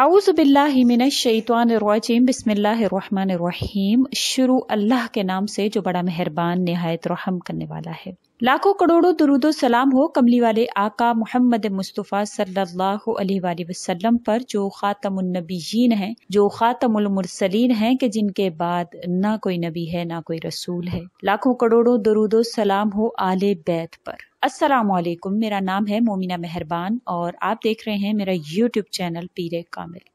आउज़बिल्लिमिनशैतवानरजीम बिसमीम शुरू अल्लाह के नाम से जो बड़ा मेहरबान नहायत रहम करने वाला है लाखों करोड़ों दरुदो सलाम हो कमली वाले आका मोहम्मद मुस्तफ़ा सल्लल्लाहु वसलम पर जो ख़ातमनबीन है जो खातमसलिन है कि जिनके बाद ना कोई नबी है ना कोई रसूल है लाखों करोड़ों दरुदो सलाम हो आले बैत पर असलकुम मेरा नाम है मोमिना मेहरबान और आप देख रहे हैं मेरा यूट्यूब चैनल पीर कामिल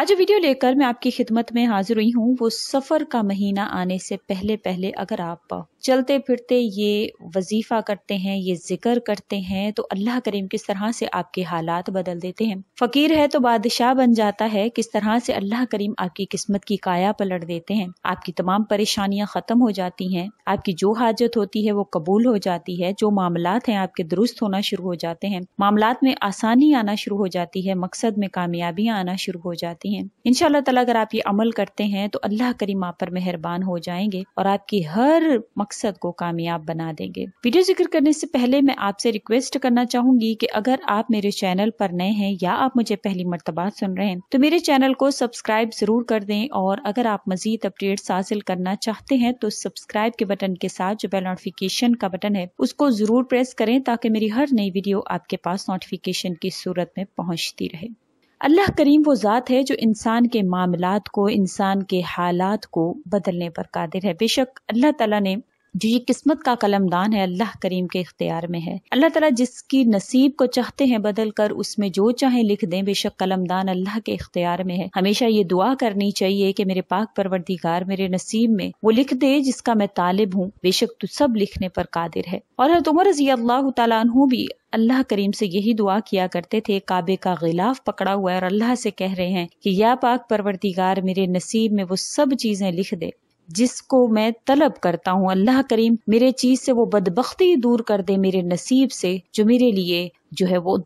आज वीडियो लेकर मैं आपकी खिदमत में हाजिर हुई हूँ वो सफ़र का महीना आने से पहले पहले अगर आप चलते फिरते ये वजीफ़ा करते हैं ये जिक्र करते हैं तो अल्लाह करीम किस तरह से आपके हालात बदल देते हैं फ़कीर है तो बादशाह बन जाता है किस तरह से अल्लाह करीम आपकी किस्मत की काया पलट देते हैं आपकी तमाम परेशानियां ख़त्म हो जाती हैं आपकी जो हाजत होती है वो कबूल हो जाती है जो मामला है आपके दुरुस्त होना शुरू हो जाते हैं मामला में आसानी आना शुरू हो जाती है मकसद में कामयाबियाँ आना शुरू हो जाती सकती हैं इन ताला अगर आप ये अमल करते हैं तो अल्लाह करीम आप पर मेहरबान हो जाएंगे और आपकी हर मकसद को कामयाब बना देंगे वीडियो जिक्र करने से पहले मैं आपसे रिक्वेस्ट करना चाहूंगी कि अगर आप मेरे चैनल पर नए हैं या आप मुझे पहली मरतबा सुन रहे हैं तो मेरे चैनल को सब्सक्राइब जरूर कर दें और अगर आप मजीद अपडेट्स हासिल करना चाहते हैं तो सब्सक्राइब के बटन के साथ जो बेल नोटिफिकेशन का बटन है उसको जरूर प्रेस करें ताकि मेरी हर नई वीडियो आपके पास नोटिफिकेशन की सूरत में पहुंचती रहे अल्लाह करीम वो ज़ात है जो इंसान के मामलात को इंसान के हालात को बदलने पर कादिर है बेशक अल्लाह ताला ने जो ये किस्मत का कलमदान है अल्लाह करीम के इख्तियार में है अल्लाह तला जिसकी नसीब को चाहते हैं बदल कर उसमें जो चाहे लिख दें बेशक कलमदान अल्लाह के इख्तियार में है हमेशा ये दुआ करनी चाहिए कि मेरे पाक परवरदिगार मेरे नसीब में वो लिख दे जिसका मैं तालिब हूँ बेशक तो सब लिखने पर कादिर है और हर उमर रजी अल्लाह तू भी अल्लाह करीम से यही दुआ किया करते थे काबे का गिलाफ पकड़ा हुआ है और अल्लाह से कह रहे हैं कि या पाक परवरदिगार मेरे नसीब में वो सब चीजें लिख दे जिसको मैं तलब करता हूँ अल्लाह करीम मेरे चीज़ से वो बदबख्ती दूर कर दे मेरे नसीब से जो मेरे लिए जो है वो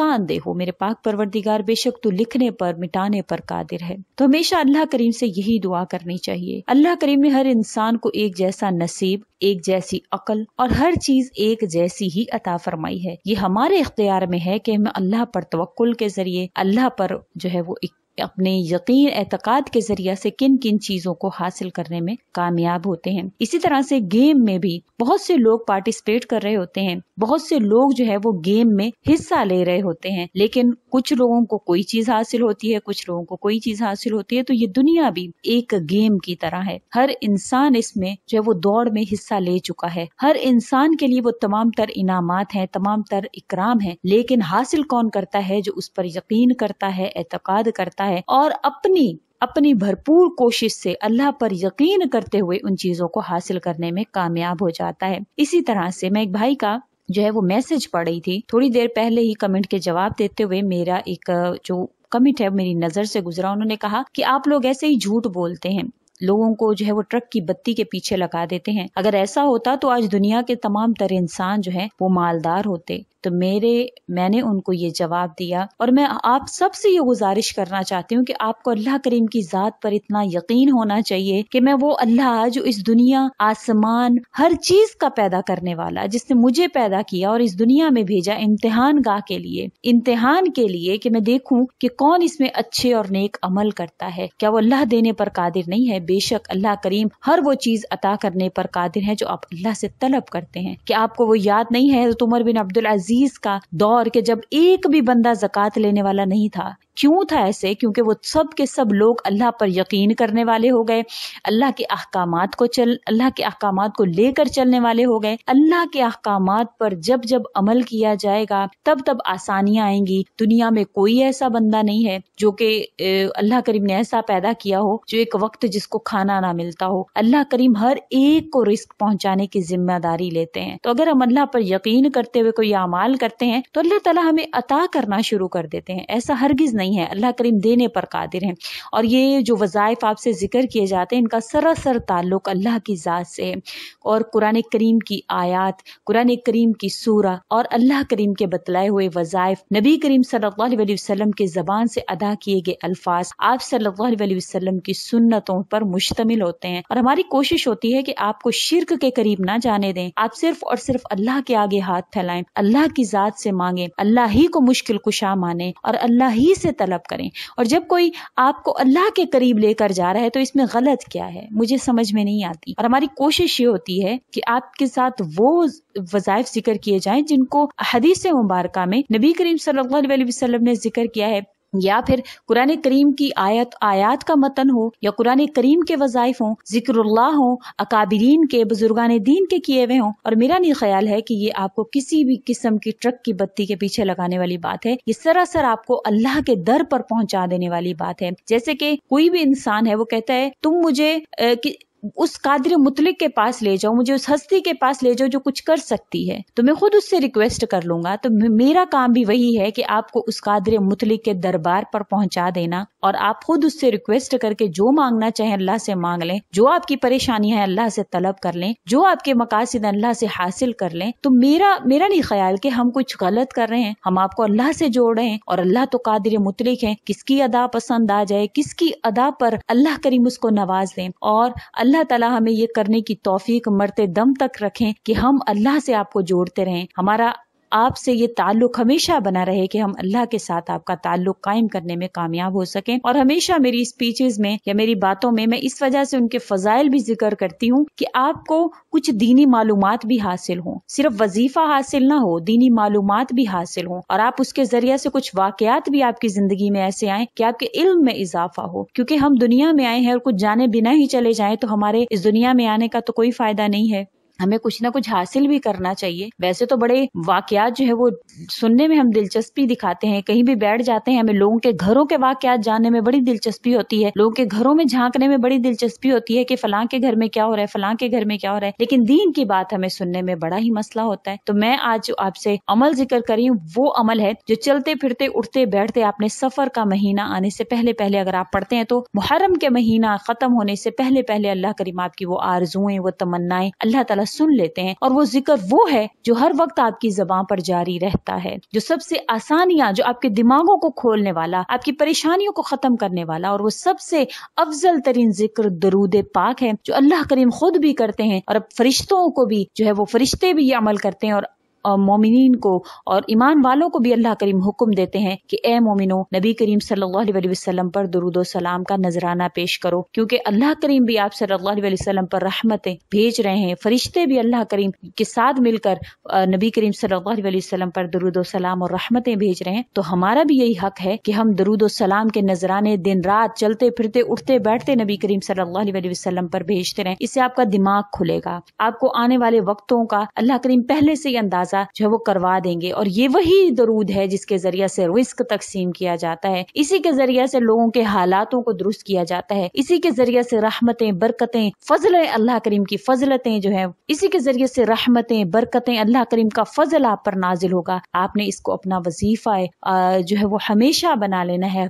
दे हो मेरे पाक परवरदिगार बेशक तो लिखने पर मिटाने पर कादिर है तो हमेशा अल्लाह करीम से यही दुआ करनी चाहिए अल्लाह करीम ने हर इंसान को एक जैसा नसीब एक जैसी अकल और हर चीज एक जैसी ही अता फरमाई है ये हमारे इख्तियार में है कि हम अल्लाह पर तवक्ल के जरिए अल्लाह पर जो है वो अपने यकीन एतकाद के ज़रिए से किन किन चीज़ों को हासिल करने में कामयाब होते हैं इसी तरह से गेम में भी बहुत से लोग पार्टिसिपेट कर रहे होते हैं बहुत से लोग जो है वो गेम में हिस्सा ले रहे होते हैं लेकिन कुछ लोगों को कोई चीज़ हासिल होती है कुछ लोगों को कोई चीज़ हासिल होती है तो ये दुनिया भी एक गेम की तरह है हर इंसान इसमें जो है वो दौड़ में हिस्सा ले चुका है हर इंसान के लिए वो तमाम तर इनाम है तमाम तर इकराम है लेकिन हासिल कौन करता है जो उस पर यकीन करता है एतकाद करता करता है और अपनी अपनी भरपूर कोशिश से अल्लाह पर यकीन करते हुए उन चीजों को हासिल करने में कामयाब हो जाता है इसी तरह से मैं एक भाई का जो है वो मैसेज पढ़ रही थी थोड़ी देर पहले ही कमेंट के जवाब देते हुए मेरा एक जो कमेंट है मेरी नजर से गुजरा उन्होंने कहा कि आप लोग ऐसे ही झूठ बोलते हैं लोगों को जो है वो ट्रक की बत्ती के पीछे लगा देते हैं अगर ऐसा होता तो आज दुनिया के तमाम तर इंसान जो है वो मालदार होते तो मेरे मैंने उनको ये जवाब दिया और मैं आप सब से ये गुजारिश करना चाहती हूँ कि आपको अल्लाह करीम की ज़ात पर इतना यकीन होना चाहिए कि मैं वो अल्लाह जो इस दुनिया आसमान हर चीज़ का पैदा करने वाला जिसने मुझे पैदा किया और इस दुनिया में भेजा इम्तिहान गाह के लिए इम्तिहान के लिए कि मैं देखूँ कि कौन इसमें अच्छे और नेक अमल करता है क्या वो अल्लाह देने पर कादिर नहीं है बेशक अल्लाह करीम हर वो चीज़ अता करने पर कादिर है जो आप अल्लाह से तलब करते हैं कि आपको वो याद नहीं है तो उमर बिन अब्दुल अजीज अजीज का दौर के जब एक भी बंदा जक़ात लेने वाला नहीं था क्यों था ऐसे क्योंकि वो सब के सब लोग अल्लाह पर यकीन करने वाले हो गए अल्लाह के अहकाम को चल अल्लाह के अहकाम को लेकर चलने वाले हो गए अल्लाह के अहकाम पर जब जब अमल किया जाएगा तब तब आसानियाँ आएंगी दुनिया में कोई ऐसा बंदा नहीं है जो कि अल्लाह करीम ने ऐसा पैदा किया हो जो एक वक्त जिसको खाना ना मिलता हो अल्लाह करीम हर एक को रिस्क पहुँचाने की जिम्मेदारी लेते हैं तो अगर हम अल्लाह पर यकीन करते हुए कोई अमाल करते हैं तो अल्लाह तला हमें अता करना शुरू कर देते हैं ऐसा हरगिज नहीं नहीं है अल्लाह करीम देने पर कादिर हैं और ये जो वज़ाइफ आपसे ज़िक्र किए जाते हैं इनका सरासर ताल्लुक अल्लाह की ज़ात से है और कुरान करीम की आयात कुरान करीम की सूरा और अल्लाह करीम के बतलाए हुए वज़ाइफ नबी करीम सल्ला के ज़बान से अदा किए गए अल्फाज आप सल्लाम की सुन्नतों पर मुश्तमिल होते हैं और हमारी कोशिश होती है कि आपको शिरक के करीब ना जाने दें आप सिर्फ और सिर्फ अल्लाह के आगे हाथ फैलाएं अल्लाह की ज़ात से मांगे अल्लाह ही को मुश्किल कुशा माने और अल्लाह ही से से तलब करें और जब कोई आपको अल्लाह के करीब लेकर जा रहा है तो इसमें गलत क्या है मुझे समझ में नहीं आती और हमारी कोशिश ये होती है कि आपके साथ वो वजायफ जिक्र किए जाएं जिनको हदीस मुबारक में नबी करीम सल्लल्लाहु अलैहि वसल्लम ने जिक्र किया है या फिर कुरान करीम की आयत आयात का मतन हो या कुरान करीम के वज़ाइफ हों जिक्रल्ला हो अकाबरीन के बुजुर्गान दीन के किए हुए हों और मेरा नहीं ख्याल है कि ये आपको किसी भी किस्म की ट्रक की बत्ती के पीछे लगाने वाली बात है ये सरासर आपको अल्लाह के दर पर पहुंचा देने वाली बात है जैसे कि कोई भी इंसान है वो कहता है तुम मुझे उस कादर मुतलिक के पास ले जाओ मुझे उस हस्ती के पास ले जाओ जो कुछ कर सकती है तो मैं खुद उससे रिक्वेस्ट कर लूंगा तो मेरा काम भी वही है कि आपको उस कादर मुतलिक के दरबार पर पहुंचा देना और आप खुद उससे रिक्वेस्ट करके जो मांगना चाहे अल्लाह से मांग लें जो आपकी परेशानी है अल्लाह से तलब कर लें जो आपके मकासद अल्लाह से हासिल कर लें तो मेरा मेरा नहीं ख्याल कि हम कुछ गलत कर रहे हैं हम आपको अल्लाह से जोड़ रहे हैं और अल्लाह तो कादर मुतलिक है किसकी अदा पसंद आ जाए किसकी अदा पर अल्लाह करीम उसको नवाज दें और अल्लाह अल्लाह ताला हमें ये करने की तोफीक मरते दम तक रखें कि हम अल्लाह से आपको जोड़ते रहें हमारा आपसे ये ताल्लुक हमेशा बना रहे कि हम अल्लाह के साथ आपका ताल्लुक कायम करने में कामयाब हो सकें और हमेशा मेरी स्पीचेज में या मेरी बातों में मैं इस वजह से उनके फजाइल भी जिक्र करती हूँ कि आपको कुछ दीनी मालूम भी हासिल हों सिर्फ वजीफा हासिल ना हो दीनी मालूम भी हासिल हों और आप उसके जरिए से कुछ वाकयात भी आपकी जिंदगी में ऐसे आए कि आपके इल्म में इजाफा हो क्योंकि हम दुनिया में आए हैं और कुछ जाने बिना ही चले जाए तो हमारे इस दुनिया में आने का तो कोई फायदा नहीं है हमें कुछ ना कुछ हासिल भी करना चाहिए वैसे तो बड़े वाकयात जो है वो सुनने में हम दिलचस्पी दिखाते हैं कहीं भी बैठ जाते हैं हमें लोगों के घरों के वाकयात जानने में बड़ी दिलचस्पी होती है लोगों के घरों में झांकने में बड़ी दिलचस्पी होती है कि फलां के घर में क्या हो रहा है फलां के घर में क्या हो रहा है लेकिन दीन की बात हमें सुनने में बड़ा ही मसला होता है तो मैं आज आपसे अमल जिक्र करी हूँ वो अमल है जो चलते फिरते उठते बैठते आपने सफर का महीना आने से पहले पहले अगर आप पढ़ते हैं तो मुहर्रम के महीना खत्म होने से पहले पहले अल्लाह करीम आपकी वो आरजुए वो तमन्नाएं अल्लाह तला सुन लेते हैं और वो जिक्र वो है जो हर वक्त आपकी जबान पर जारी रहता है जो सबसे आसानियां जो आपके दिमागों को खोलने वाला आपकी परेशानियों को खत्म करने वाला और वो सबसे अफजल तरीन जिक्र दरूद पाक है जो अल्लाह करीम खुद भी करते हैं और अब फरिश्तों को भी जो है वो फरिश्ते भी ये अमल करते हैं और मोमिन को और ईमान वालों को भी अल्लाह करीम हुक्म देते हैं कि ए मोमिनो नबी करीम सल्लल्लाहु अलैहि वसल्लम पर दरुदो सलाम का नजराना पेश करो क्योंकि अल्लाह करीम भी आप सल्लल्लाहु अलैहि वसल्लम पर रहमतें भेज रहे हैं फरिश्ते भी अल्लाह करीम के साथ मिलकर नबी करीम सल्लल्लाहु अलैहि वसल्लम पर दरुदो सलाम और रहमतें भेज रहे हैं तो हमारा भी यही हक है कि हम दरुदो सलाम के नजराने दिन रात चलते फिरते उठते बैठते नबी करीम सल्लल्लाहु अलैहि वसल्लम पर भेजते रहे इससे आपका दिमाग खुलेगा आपको आने वाले वक्तों का अल्लाह करीम पहले से ही अंदाज खुलासा जो है वो करवा देंगे और ये वही दरूद है जिसके जरिए से रिस्क तकसीम किया जाता है इसी के जरिए से लोगों के हालातों को दुरुस्त किया जाता है इसी के जरिए से रहमतें बरकतें फजल अल्लाह करीम की फजलतें जो है इसी के जरिए से रहमतें बरकतें अल्लाह करीम का फजल आप पर नाजिल होगा आपने इसको अपना वजीफा जो है वो हमेशा बना लेना है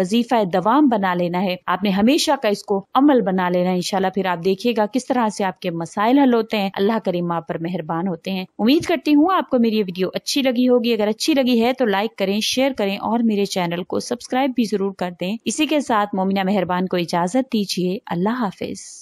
वजीफा दवाम बना लेना है आपने हमेशा का इसको अमल बना लेना है इंशाल्लाह फिर आप देखिएगा किस तरह से आपके मसाइल हल होते हैं अल्लाह करीम आप पर मेहरबान होते हैं उम्मीद करती हूँ हूँ आपको मेरी ये वीडियो अच्छी लगी होगी अगर अच्छी लगी है तो लाइक करें शेयर करें और मेरे चैनल को सब्सक्राइब भी जरूर कर दें इसी के साथ मोमिना मेहरबान को इजाजत दीजिए अल्लाह हाफिज